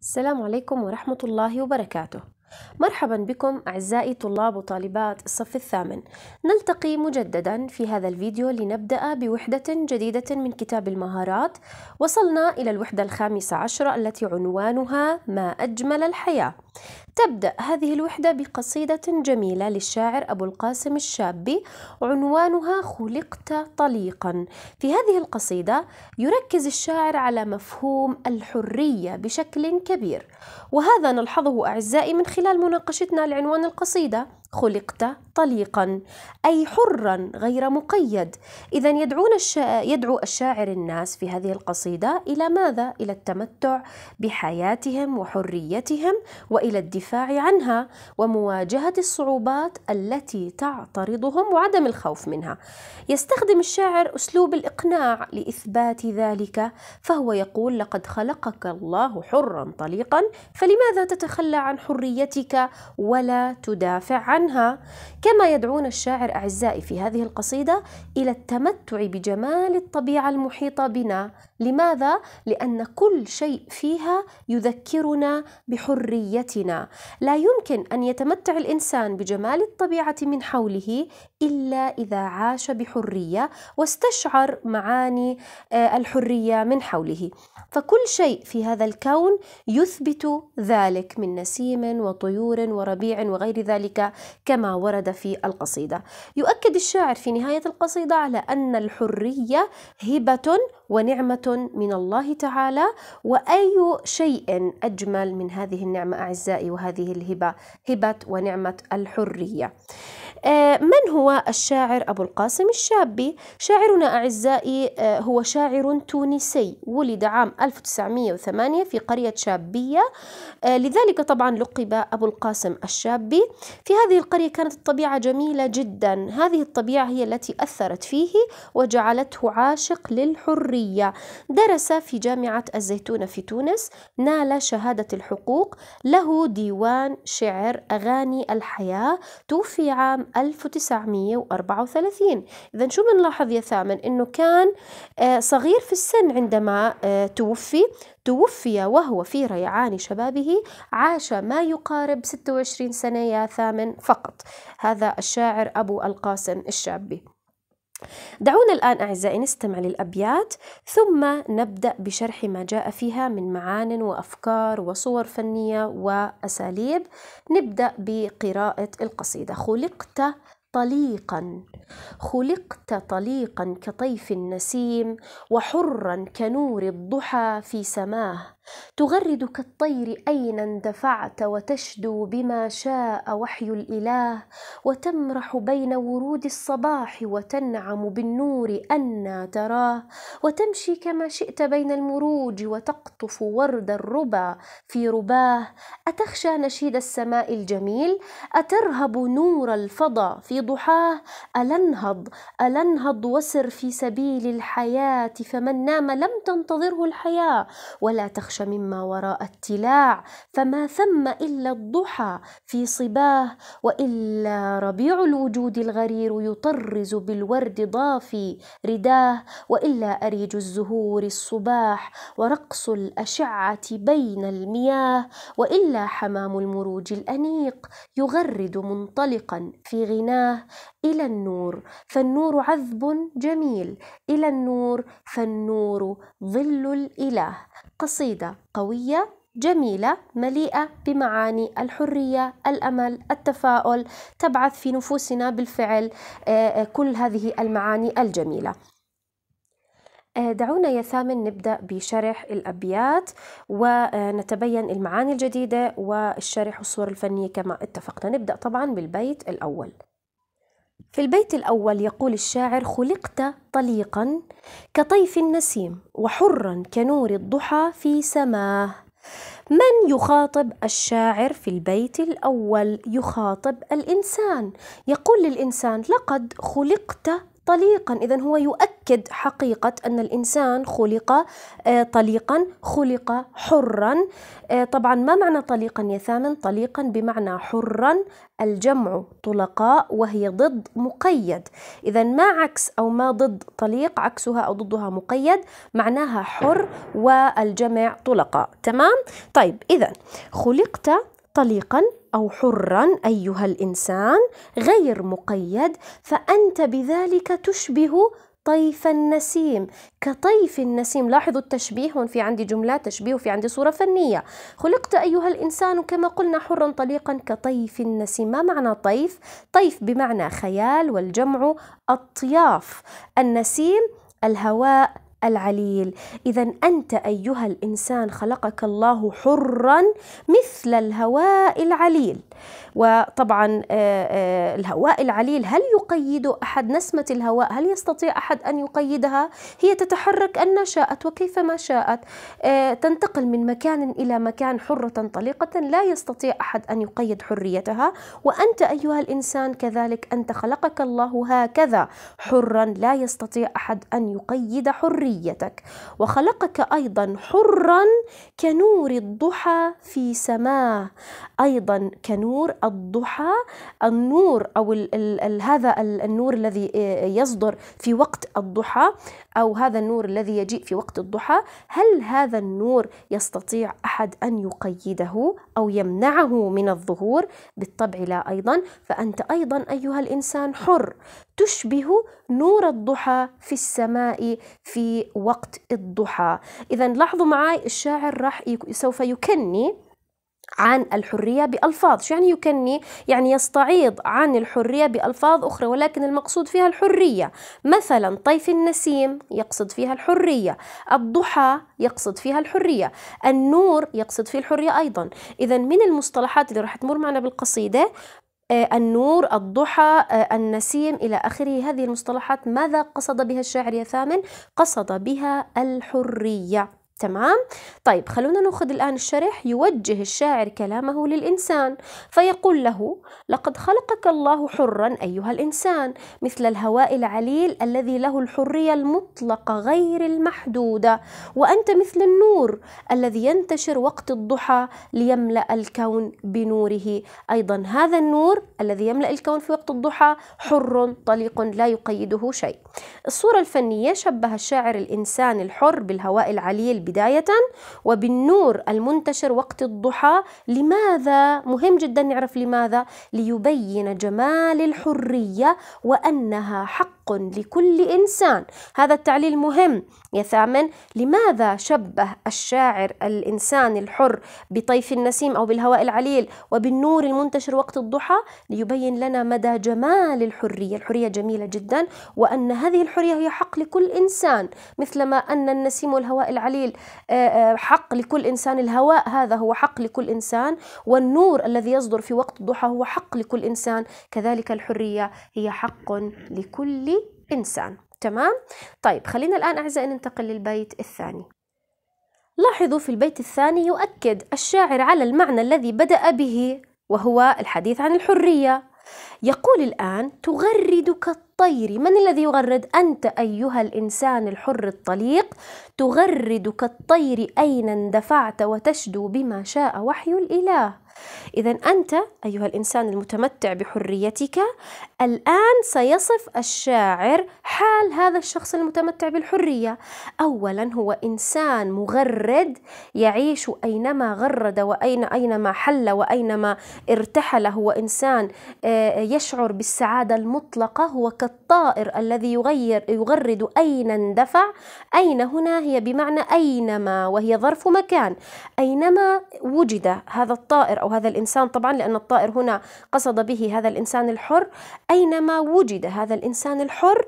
السلام عليكم ورحمة الله وبركاته مرحبا بكم أعزائي طلاب وطالبات الصف الثامن نلتقي مجددا في هذا الفيديو لنبدأ بوحدة جديدة من كتاب المهارات وصلنا إلى الوحدة الخامسة عشرة التي عنوانها ما أجمل الحياة تبدأ هذه الوحدة بقصيدة جميلة للشاعر أبو القاسم الشابي عنوانها خلقت طليقا في هذه القصيدة يركز الشاعر على مفهوم الحرية بشكل كبير وهذا نلحظه أعزائي من خلال مناقشتنا لعنوان القصيدة خلقت طليقا أي حرا غير مقيد إذا يدعون الشا... يدعو الشاعر الناس في هذه القصيدة إلى ماذا؟ إلى التمتع بحياتهم وحريتهم وإلى الدفاع عنها ومواجهة الصعوبات التي تعترضهم وعدم الخوف منها يستخدم الشاعر أسلوب الإقناع لإثبات ذلك فهو يقول لقد خلقك الله حرا طليقا فلماذا تتخلى عن حريتك ولا تدافع عنها عنها كما يدعون الشاعر أعزائي في هذه القصيدة إلى التمتع بجمال الطبيعة المحيطة بنا لماذا؟ لأن كل شيء فيها يذكرنا بحريتنا لا يمكن أن يتمتع الإنسان بجمال الطبيعة من حوله إلا إذا عاش بحرية واستشعر معاني آه، الحرية من حوله فكل شيء في هذا الكون يثبت ذلك من نسيم وطيور وربيع وغير ذلك كما ورد في القصيدة يؤكد الشاعر في نهاية القصيدة على أن الحرية هبة ونعمة من الله تعالى وأي شيء أجمل من هذه النعمة أعزائي وهذه الهبة هبة ونعمة الحرية آه، من هو الشاعر أبو القاسم الشابي؟ شاعرنا أعزائي آه، هو شاعر تونسي ولد عام 1908 في قرية شابية آه، لذلك طبعا لقب أبو القاسم الشابي في هذه القرية كانت الطبيعة جميلة جدا هذه الطبيعة هي التي أثرت فيه وجعلته عاشق للحرية درس في جامعة الزيتونة في تونس نال شهادة الحقوق له ديوان شعر أغاني الحياة توفي عام 1934 إذا شو بنلاحظ يا ثامن أنه كان آه، صغير في السن عندما آه، توفي توفي وهو في ريعان شبابه عاش ما يقارب 26 سنة يا ثامن فقط هذا الشاعر أبو القاسم الشابي دعونا الآن أعزائي نستمع للأبيات ثم نبدأ بشرح ما جاء فيها من معان وأفكار وصور فنية وأساليب نبدأ بقراءة القصيدة خلقت طليقا خلقت طليقا كطيف النسيم وحرا كنور الضحى في سماه تغرد كالطير أين اندفعت وتشدو بما شاء وحي الإله وتمرح بين ورود الصباح وتنعم بالنور أنا تراه وتمشي كما شئت بين المروج وتقطف ورد الربا في رباه أتخشى نشيد السماء الجميل أترهب نور الفضا في ضحاه ألنهض ألنهض وسر في سبيل الحياة فمن نام لم تنتظره الحياة ولا تخشى يخشى مما وراء التلاع فما ثم إلا الضحى في صباه وإلا ربيع الوجود الغرير يطرز بالورد ضافي رداه وإلا أريج الزهور الصباح ورقص الأشعة بين المياه وإلا حمام المروج الأنيق يغرد منطلقا في غناه إلى النور فالنور عذب جميل إلى النور فالنور ظل الإله قصيدة قوية جميلة مليئة بمعاني الحرية الأمل التفاؤل تبعث في نفوسنا بالفعل آه، آه، كل هذه المعاني الجميلة آه، دعونا يا ثامن نبدأ بشرح الأبيات ونتبين المعاني الجديدة والشرح والصور الفنية كما اتفقنا نبدأ طبعا بالبيت الأول في البيت الأول يقول الشاعر خلقت طليقا كطيف النسيم وحرا كنور الضحى في سماه من يخاطب الشاعر في البيت الأول يخاطب الإنسان يقول للإنسان لقد خلقت طليقا إذا هو يؤكد حقيقة أن الإنسان خلق آه، طليقا خلق حرا آه، طبعا ما معنى طليقا يا ثامن طليقا بمعنى حرا الجمع طلقاء وهي ضد مقيد إذا ما عكس أو ما ضد طليق عكسها أو ضدها مقيد معناها حر والجمع طلقاء تمام طيب إذا خلقت طليقا أو حرا أيها الإنسان غير مقيد فأنت بذلك تشبه طيف النسيم كطيف النسيم لاحظوا التشبيه هون في عندي جمله تشبيه وفي عندي صورة فنية خلقت أيها الإنسان كما قلنا حرا طليقا كطيف النسيم ما معنى طيف؟ طيف بمعنى خيال والجمع الطياف النسيم الهواء العليل اذا انت ايها الانسان خلقك الله حرا مثل الهواء العليل وطبعا آه، آه، الهواء العليل هل يقيد احد نسمه الهواء هل يستطيع احد ان يقيدها هي تتحرك ان شاءت وكيفما شاءت آه، تنتقل من مكان الى مكان حره طليقه لا يستطيع احد ان يقيد حريتها وانت ايها الانسان كذلك انت خلقك الله هكذا حرا لا يستطيع احد ان يقيد حريتها حريتك وخلقك أيضا حرا كنور الضحى في سماه أيضا كنور الضحى النور أو الـ الـ الـ هذا النور الذي يصدر في وقت الضحى أو هذا النور الذي يجيء في وقت الضحى هل هذا النور يستطيع أحد أن يقيده أو يمنعه من الظهور بالطبع لا أيضا فأنت أيضا أيها الإنسان حر تشبه نور الضحى في السماء في وقت الضحى إذا لاحظوا معي الشاعر راح سوف يكني عن الحرية بألفاظ شو يعني يكني؟ يعني يستعيض عن الحرية بألفاظ أخرى ولكن المقصود فيها الحرية مثلا طيف النسيم يقصد فيها الحرية الضحى يقصد فيها الحرية النور يقصد فيه الحرية أيضا إذا من المصطلحات اللي راح تمر معنا بالقصيدة آه، النور الضحى آه، النسيم إلى آخره هذه المصطلحات ماذا قصد بها الشاعر يا ثامن؟ قصد بها الحرية تمام؟ طيب خلونا نأخذ الآن الشرح يوجه الشاعر كلامه للإنسان فيقول له لقد خلقك الله حرا أيها الإنسان مثل الهواء العليل الذي له الحرية المطلقة غير المحدودة وأنت مثل النور الذي ينتشر وقت الضحى ليملأ الكون بنوره أيضا هذا النور الذي يملأ الكون في وقت الضحى حر طليق لا يقيده شيء الصورة الفنية شبه الشاعر الإنسان الحر بالهواء العليل بداية وبالنور المنتشر وقت الضحى لماذا مهم جدا نعرف لماذا ليبين جمال الحرية وأنها حق لكل إنسان هذا التعليل مهم يا ثامن لماذا شبه الشاعر الإنسان الحر بطيف النسيم أو بالهواء العليل وبالنور المنتشر وقت الضحى ليبين لنا مدى جمال الحرية الحرية جميلة جدا وأن هذه الحرية هي حق لكل إنسان مثلما أن النسيم والهواء العليل آه، آه، حق لكل إنسان الهواء هذا هو حق لكل إنسان والنور الذي يصدر في وقت الضحى هو حق لكل إنسان كذلك الحرية هي حق لكل إنسان تمام؟ طيب خلينا الآن أعزائي ننتقل للبيت الثاني لاحظوا في البيت الثاني يؤكد الشاعر على المعنى الذي بدأ به وهو الحديث عن الحرية يقول الآن تغردك الطير من الذي يغرد أنت أيها الإنسان الحر الطليق تغردك الطير أين اندفعت وتشدو بما شاء وحي الإله إذا أنت أيها الإنسان المتمتع بحريتك الآن سيصف الشاعر حال هذا الشخص المتمتع بالحرية أولا هو إنسان مغرد يعيش أينما غرد وأين أينما حل وأينما ارتحل هو إنسان آه، يشعر بالسعادة المطلقة هو كالطائر الذي يغير يغرد أين اندفع أين هنا هي بمعنى أينما وهي ظرف مكان أينما وجد هذا الطائر أو أو هذا الإنسان طبعا لأن الطائر هنا قصد به هذا الإنسان الحر أينما وجد هذا الإنسان الحر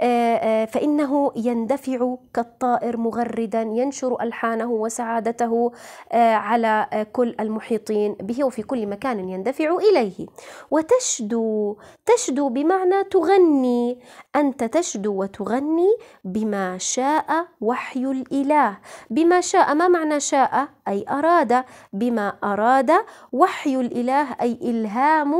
آه، آه، فإنه يندفع كالطائر مغردا ينشر ألحانه وسعادته آه، على كل المحيطين به وفي كل مكان يندفع إليه وتشدو تشدو بمعنى تغني أنت تشدو وتغني بما شاء وحي الإله بما شاء ما معنى شاء أي أراد بما أراد وحي الإله أي إلهام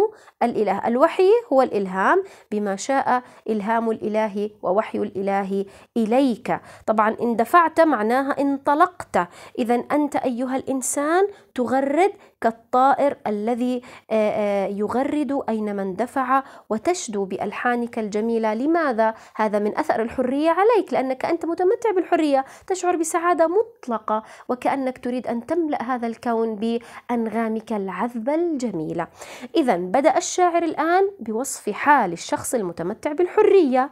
الإله الوحي هو الإلهام بما شاء إلهام الإله ووحي الإله إليك طبعا اندفعت معناها انطلقت إذا أنت أيها الإنسان تغرد كالطائر الذي يغرد أينما اندفع وتشدو بألحانك الجميلة لماذا؟ هذا من أثر الحرية عليك لأنك أنت متمتع بالحرية تشعر بسعادة مطلقة وكأنك تريد أن تملأ هذا الكون بأنغامك العذبة الجميلة إذا بدأ الشاعر الآن بوصف حال الشخص المتمتع بالحرية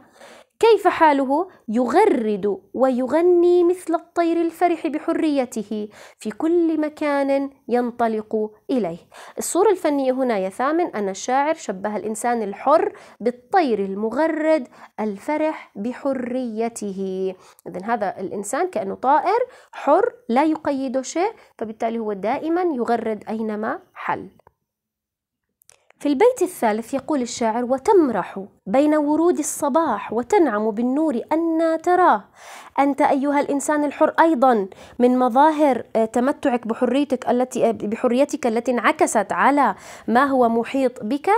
كيف حاله يغرد ويغني مثل الطير الفرح بحريته في كل مكان ينطلق اليه الصوره الفنيه هنا يا ثامن ان الشاعر شبه الانسان الحر بالطير المغرد الفرح بحريته اذا هذا الانسان كانه طائر حر لا يقيده شيء فبالتالي هو دائما يغرد اينما حل في البيت الثالث يقول الشاعر وتمرح بين ورود الصباح وتنعم بالنور أن تراه أنت أيها الإنسان الحر أيضا من مظاهر آه، تمتعك بحريتك التي آه، بحريتك التي انعكست على ما هو محيط بك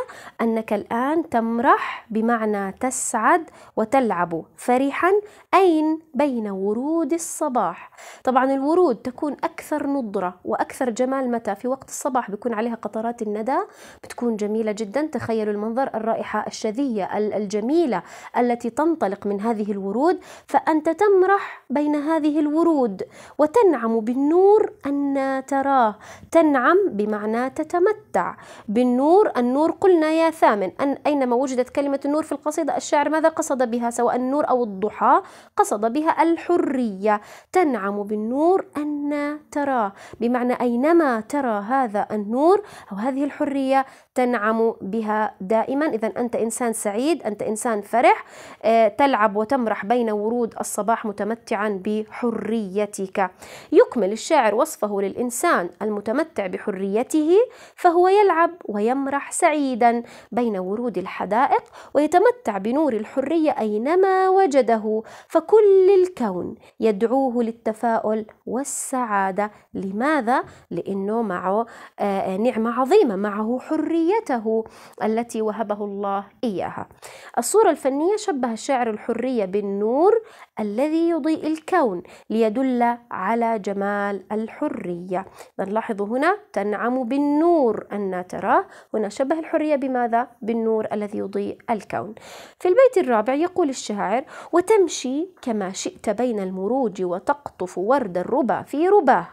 أنك الآن تمرح بمعنى تسعد وتلعب فرحا أين بين ورود الصباح طبعا الورود تكون أكثر نضرة وأكثر جمال متى في وقت الصباح بيكون عليها قطرات الندى بتكون جميلة جميلة جدا تخيلوا المنظر الرائحة الشذية الجميلة التي تنطلق من هذه الورود فأنت تمرح بين هذه الورود وتنعم بالنور أن تراه تنعم بمعنى تتمتع بالنور النور قلنا يا ثامن أن أينما وجدت كلمة النور في القصيدة الشاعر ماذا قصد بها سواء النور أو الضحى قصد بها الحرية تنعم بالنور أن تراه بمعنى أينما ترى هذا النور أو هذه الحرية تنعم بها دائما إذا أنت إنسان سعيد أنت إنسان فرح آه، تلعب وتمرح بين ورود الصباح متمتعا بحريتك يكمل الشاعر وصفه للإنسان المتمتع بحريته فهو يلعب ويمرح سعيدا بين ورود الحدائق ويتمتع بنور الحرية أينما وجده فكل الكون يدعوه للتفاؤل والسعادة لماذا؟ لأنه معه آه، نعمة عظيمة معه حرية حريته التي وهبه الله إياها الصورة الفنية شبه شعر الحرية بالنور الذي يضيء الكون ليدل على جمال الحرية نلاحظ هنا تنعم بالنور أن تراه هنا شبه الحرية بماذا؟ بالنور الذي يضيء الكون في البيت الرابع يقول الشاعر وتمشي كما شئت بين المروج وتقطف ورد الربا في رباه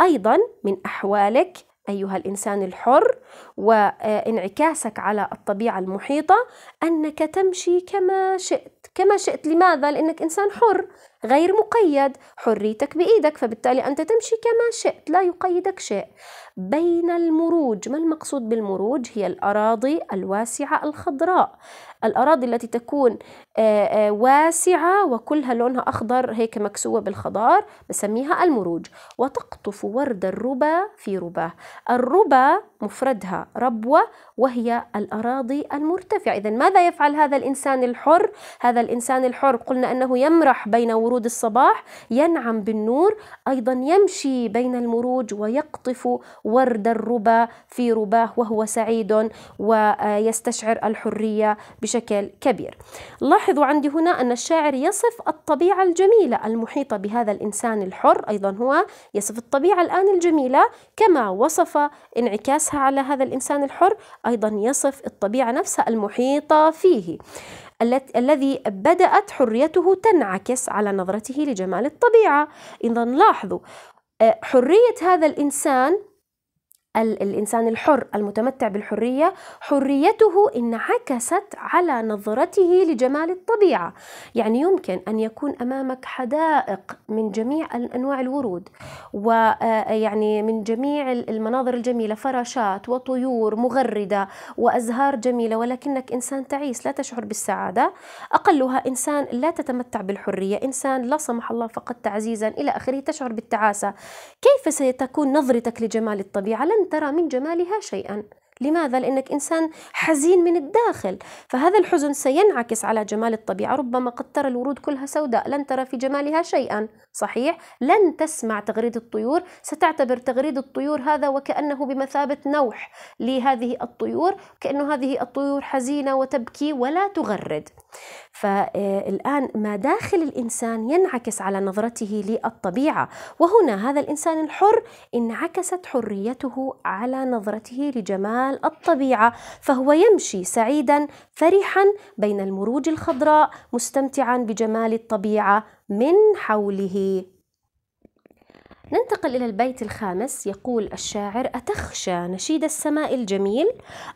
أيضا من أحوالك أيها الإنسان الحر وانعكاسك على الطبيعة المحيطة أنك تمشي كما شئت كما شئت لماذا؟ لأنك إنسان حر غير مقيد حريتك بإيدك فبالتالي أنت تمشي كما شئت لا يقيدك شيء بين المروج ما المقصود بالمروج هي الأراضي الواسعة الخضراء الأراضي التي تكون آه، آه، واسعة وكلها لونها أخضر هيك مكسوة بالخضار بسميها المروج وتقطف ورد الربا في رباه الربا مفردها ربوة وهي الأراضي المرتفعة إذا ماذا يفعل هذا الإنسان الحر؟ هذا الإنسان الحر قلنا أنه يمرح بين ورود الصباح ينعم بالنور أيضا يمشي بين المروج ويقطف ورد الربا في رباه وهو سعيد ويستشعر الحرية بشكل كبير لاحظوا عندي هنا أن الشاعر يصف الطبيعة الجميلة المحيطة بهذا الإنسان الحر أيضا هو يصف الطبيعة الآن الجميلة كما وصف انعكاسها على هذا الإنسان الحر أيضا يصف الطبيعة نفسها المحيطة فيه الذي بدأت حريته تنعكس على نظرته لجمال الطبيعة إذا لاحظوا حرية هذا الإنسان الإنسان الحر المتمتع بالحرية حريته انعكست على نظرته لجمال الطبيعة يعني يمكن أن يكون أمامك حدائق من جميع أنواع الورود ويعني آه، من جميع المناظر الجميلة فراشات وطيور مغردة وأزهار جميلة ولكنك إنسان تعيس لا تشعر بالسعادة أقلها إنسان لا تتمتع بالحرية إنسان لا سمح الله فقد تعزيزا إلى آخره تشعر بالتعاسة كيف ستكون نظرتك لجمال الطبيعة لن لن ترى من جمالها شيئا لماذا؟ لأنك إنسان حزين من الداخل فهذا الحزن سينعكس على جمال الطبيعة ربما قد ترى الورود كلها سوداء لن ترى في جمالها شيئا صحيح؟ لن تسمع تغريد الطيور ستعتبر تغريد الطيور هذا وكأنه بمثابة نوح لهذه الطيور كأن هذه الطيور حزينة وتبكي ولا تغرد فالآن ما داخل الإنسان ينعكس على نظرته للطبيعة وهنا هذا الإنسان الحر انعكست حريته على نظرته لجمال الطبيعة فهو يمشي سعيدا فرحا بين المروج الخضراء مستمتعا بجمال الطبيعة من حوله ننتقل إلى البيت الخامس يقول الشاعر أتخشى نشيد السماء الجميل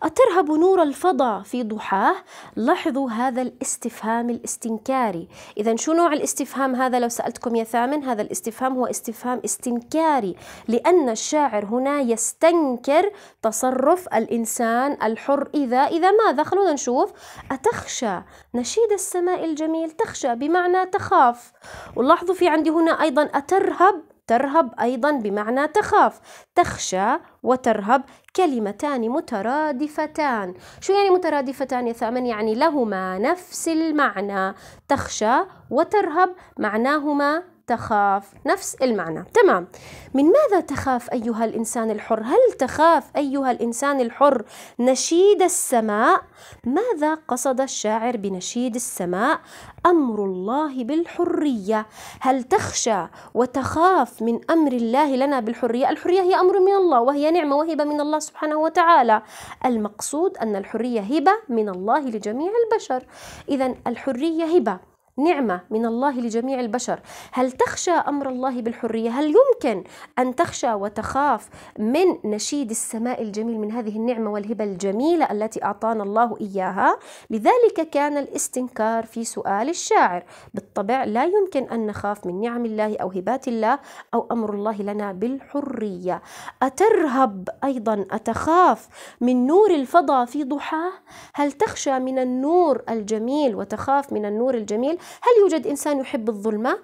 أترهب نور الفضاء في ضحاه لاحظوا هذا الاستفهام الاستنكاري إذا شو نوع الاستفهام هذا لو سألتكم يا ثامن هذا الاستفهام هو استفهام استنكاري لأن الشاعر هنا يستنكر تصرف الإنسان الحر إذا إذا ماذا خلونا نشوف أتخشى نشيد السماء الجميل تخشى بمعنى تخاف ولاحظوا في عندي هنا أيضا أترهب ترهب أيضا بمعنى تخاف تخشى وترهب كلمتان مترادفتان شو يعني مترادفتان يا ثامن يعني لهما نفس المعنى تخشى وترهب معناهما تخاف نفس المعنى تمام من ماذا تخاف أيها الإنسان الحر هل تخاف أيها الإنسان الحر نشيد السماء ماذا قصد الشاعر بنشيد السماء أمر الله بالحرية هل تخشى وتخاف من أمر الله لنا بالحرية الحرية هي أمر من الله وهي نعمة وهبة من الله سبحانه وتعالى المقصود أن الحرية هبة من الله لجميع البشر إذا الحرية هبة نعمة من الله لجميع البشر هل تخشى أمر الله بالحرية؟ هل يمكن أن تخشى وتخاف من نشيد السماء الجميل من هذه النعمة والهبة الجميلة التي أعطانا الله إياها؟ لذلك كان الاستنكار في سؤال الشاعر بالطبع لا يمكن أن نخاف من نعم الله أو هبات الله أو أمر الله لنا بالحرية أترهب أيضا أتخاف من نور الفضاء في ضحاه؟ هل تخشى من النور الجميل وتخاف من النور الجميل؟ هل يوجد إنسان يحب الظلمة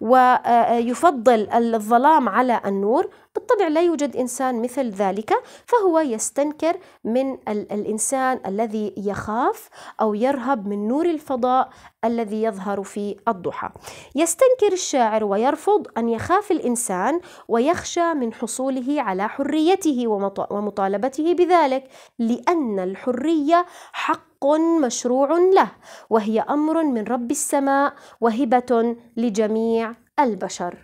ويفضل الظلام على النور؟ بالطبع لا يوجد إنسان مثل ذلك فهو يستنكر من الإنسان الذي يخاف أو يرهب من نور الفضاء الذي يظهر في الضحى يستنكر الشاعر ويرفض أن يخاف الإنسان ويخشى من حصوله على حريته ومطالبته بذلك لأن الحرية حق حق مشروع له وهي امر من رب السماء وهبه لجميع البشر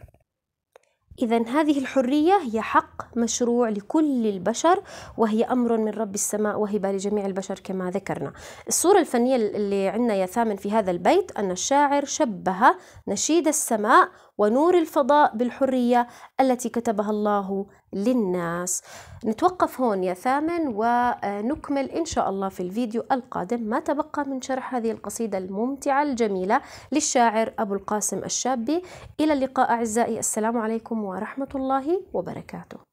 إذا هذه الحرية هي حق مشروع لكل البشر وهي أمر من رب السماء وهبة لجميع البشر كما ذكرنا الصورة الفنية اللي عندنا يا ثامن في هذا البيت أن الشاعر شبه نشيد السماء ونور الفضاء بالحرية التي كتبها الله للناس نتوقف هون يا ثامن ونكمل إن شاء الله في الفيديو القادم ما تبقى من شرح هذه القصيدة الممتعة الجميلة للشاعر أبو القاسم الشابي إلى اللقاء أعزائي السلام عليكم ورحمة الله وبركاته